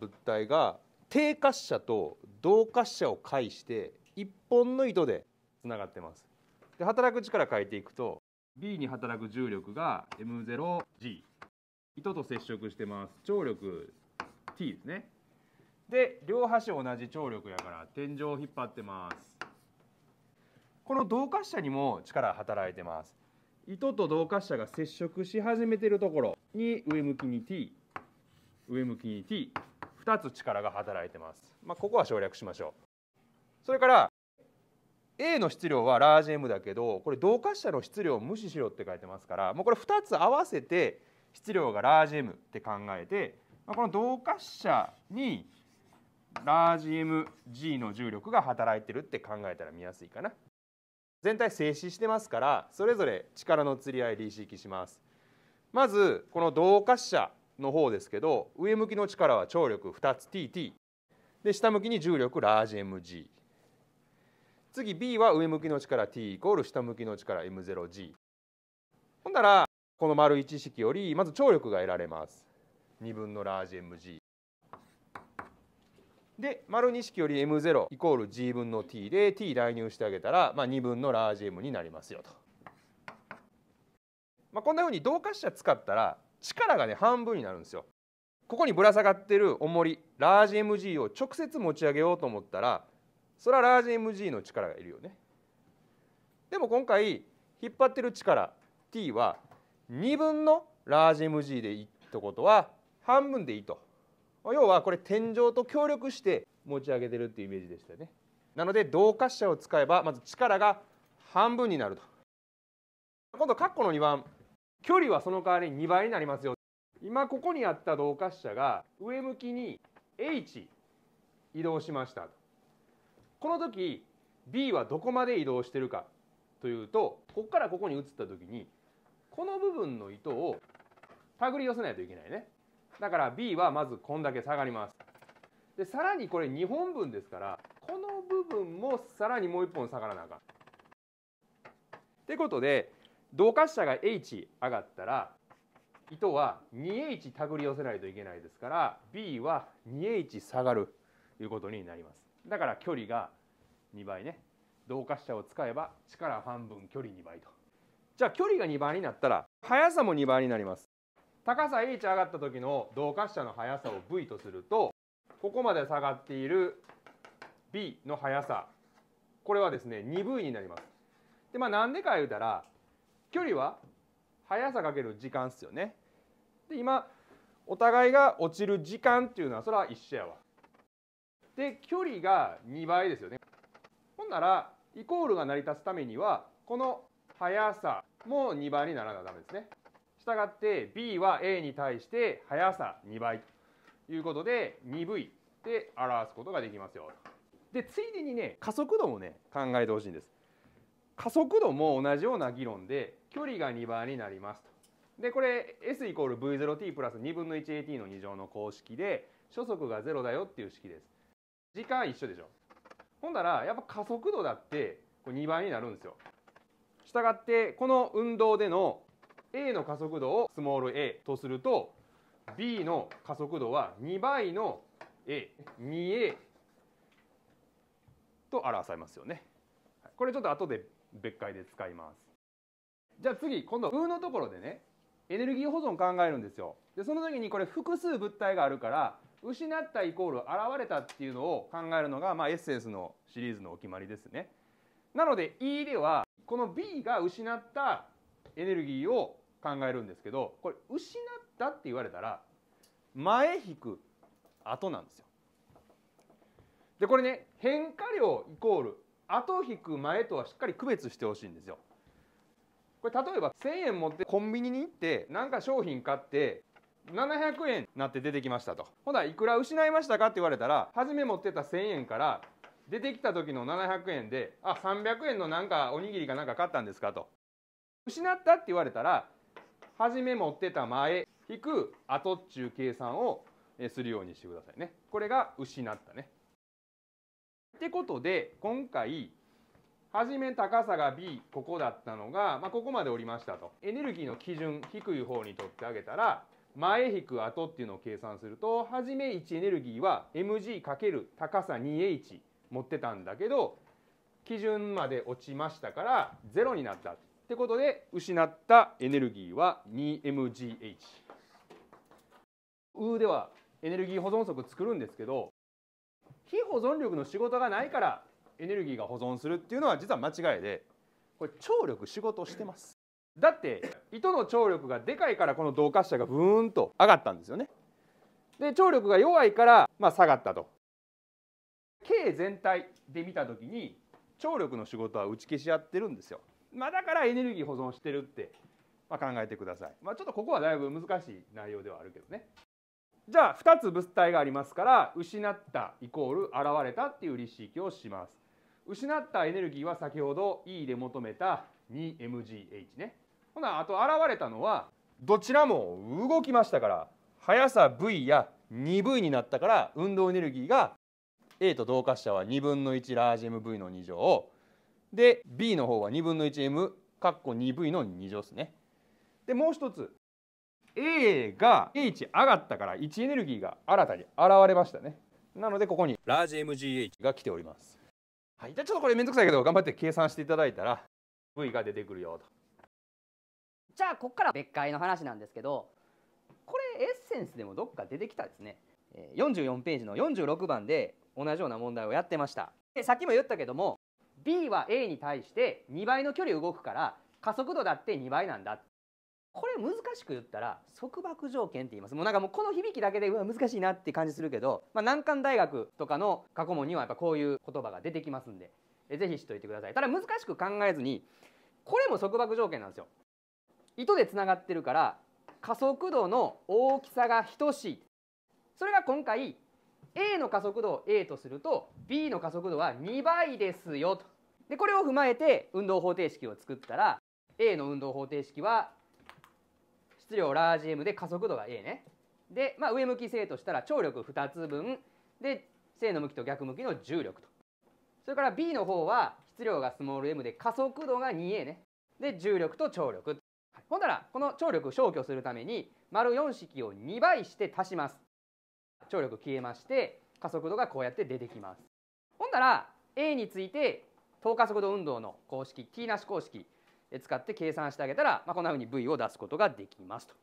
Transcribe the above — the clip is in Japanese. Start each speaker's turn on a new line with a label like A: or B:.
A: 物体が低滑車と同滑車を介して1本の糸でつながってます。で働く力変えていくと B に働く重力が M0G 糸と接触してます張力 T ですねで両端同じ張力やから天井を引っ張ってますこの同滑車にも力働いてます糸と同滑車が接触し始めてるところに上向きに T 上向きに T 2つ力が働いてます、まあ、ここは省略しましょうそれから A の質量はラージ M だけどこれ同化者の質量を無視しろって書いてますからもうこれ2つ合わせて質量がラージ M って考えて、まあ、この同化者にラージ MG の重力が働いてるって考えたら見やすいかな。全体静止してますからそれぞれ力の釣り合いで意識します。まずこの同化者の方ですけど上向きの力は張力2つ TT で下向きに重力ラージ MG 次 B は上向きの力 T イコール下向きの力 M0G ほんならこの丸1式よりまず張力が得られます2分のラージ MG で丸2式より M0 イコール G 分の T で T 代入してあげたら、まあ、2分のラージ M になりますよと、まあ、こんなふうに同化者使ったら力がね半分になるんですよここにぶら下がってる重りラージ MG を直接持ち上げようと思ったらそれはラージ MG の力がいるよねでも今回引っ張ってる力 T は2分のラージ MG でいいってことは半分でいいと要はこれ天井と協力して持ち上げてるっていうイメージでしたよねなので動滑車を使えばまず力が半分になると今度括弧の2番距離はその代わりに2倍になりますよ今ここにあった動滑車が上向きに H 移動しましたこの時 B はどこまで移動してるかというとここからここに移った時にこの部分の糸を手繰り寄せないといけないねだから B はまずこんだけ下がりますでさらにこれ2本分ですからこの部分もさらにもう1本下がらなあかん。ってことで同滑車が H 上がったら糸は 2H 手繰り寄せないといけないですから B は 2H 下がるということになりますだから距離が2倍ね同滑車を使えば力半分距離2倍とじゃあ距離が2倍になったら速さも2倍になります高さ H 上がった時の同滑車の速さを V とするとここまで下がっている B の速さこれはですね 2V になりますでまあなんでか言うたら距離は速さかける時間っすよね。で今お互いが落ちる時間っていうのはそれは一緒やわ。で距離が2倍ですよね。ほんならイコールが成り立つためにはこの速さも2倍にならなダメですね。したがって B は A に対して速さ2倍ということで 2V で表すことができますよ。でついでにね加速度もね考えてほしいんです。加速度も同じような議論で距離が2倍になりますと。でこれ S イコール V0t プラス2分の 1at の2乗の公式で初速が0だよっていう式です。時間一緒でしょ。ほんならやっぱ加速度だってこれ2倍になるんですよ。したがってこの運動での A の加速度をスモール a とすると B の加速度は2倍の a2a と表されますよね。これちょっと後で別解で使いますじゃあ次今度風のところでねエネルギー保存考えるんですよでその時にこれ複数物体があるから失ったイコール現れたっていうのを考えるのが、まあ、エッセンスのシリーズのお決まりですねなので E ではこの B が失ったエネルギーを考えるんですけどこれ失ったって言われたら前引く後なんですよでこれね変化量イコール後引く前とはしっかり区別してほしいんですよ。これ例えば1000円持ってコンビニに行って何か商品買って700円なって出てきましたとほないくら失いましたかって言われたら初め持ってた1000円から出てきた時の700円であ300円のなんかおにぎりかなんか買ったんですかと失ったって言われたら初め持ってた前引く後っちゅう計算をするようにしてくださいねこれが失ったねってことで今回初め高さが B ここだったのが、まあ、ここまでおりましたとエネルギーの基準低い方に取ってあげたら前引く後っていうのを計算すると初め1エネルギーは mg× 高さ 2h 持ってたんだけど基準まで落ちましたから0になったってことで失ったエネルギーは 2mgh。うではエネルギー保存則作るんですけど非保存力の仕事がないからエネルギーが保存するっていうのは実は間違いでこれ張力仕事してますだって糸の張力がでかいからこの同化者がブーンと上がったんですよねで張力が弱いからまあ下がったと K 全体で見た時に張力の仕事は打ち消し合ってるんですよ、まあ、だからエネルギー保存してるって、まあ、考えてください、まあ、ちょっとここはだいぶ難しい内容ではあるけどねじゃあ2つ物体がありますから失ったイコール現れたっていう立式をします失ったエネルギーは先ほど E で求めた 2mgh ねほなあと現れたのはどちらも動きましたから速さ v や 2v になったから運動エネルギーが A と同化したは2分の1ラージ mv の2乗で B の方は2分の 1m かっこ 2v の2乗ですねでもう一つ A が H 上がったから位置エネルギーが新たに現れましたねなのでここにラージ MGH が来ておりますはいじゃあちょっとこれめんどくさいけど頑張って計算していただいたら V が出てくるよと
B: じゃあここから別解の話なんですけどこれエッセンスでもどっか出てきたですね44ページの46番で同じような問題をやってましたでさっきも言ったけども B は A に対して2倍の距離動くから加速度だって2倍なんだこれ難しく言ったら束縛条件って言いますもうなんかもうこの響きだけでうわ難しいなって感じするけど、まあ、難関大学とかの過去問にはやっぱこういう言葉が出てきますんで是非知っといてくださいただ難しく考えずにこれも束縛条件なんですよ糸でつながってるから加速度の大きさが等しいそれが今回 A の加速度を A とすると B の加速度は2倍ですよとでこれを踏まえて運動方程式を作ったら A の運動方程式は質量ラージ M で加速度が A ねで、まあ、上向き正としたら張力2つ分で正の向きと逆向きの重力とそれから B の方は質量がスモール m で加速度が 2a ねで重力と張力、はい、ほんならこの張力消去するために丸4式を2倍して足します張力消えまして加速度がこうやって出てきますほんなら A について等加速度運動の公式 T なし公式使って計算してあげたら、まあ、こんなふうに V を出すことができますと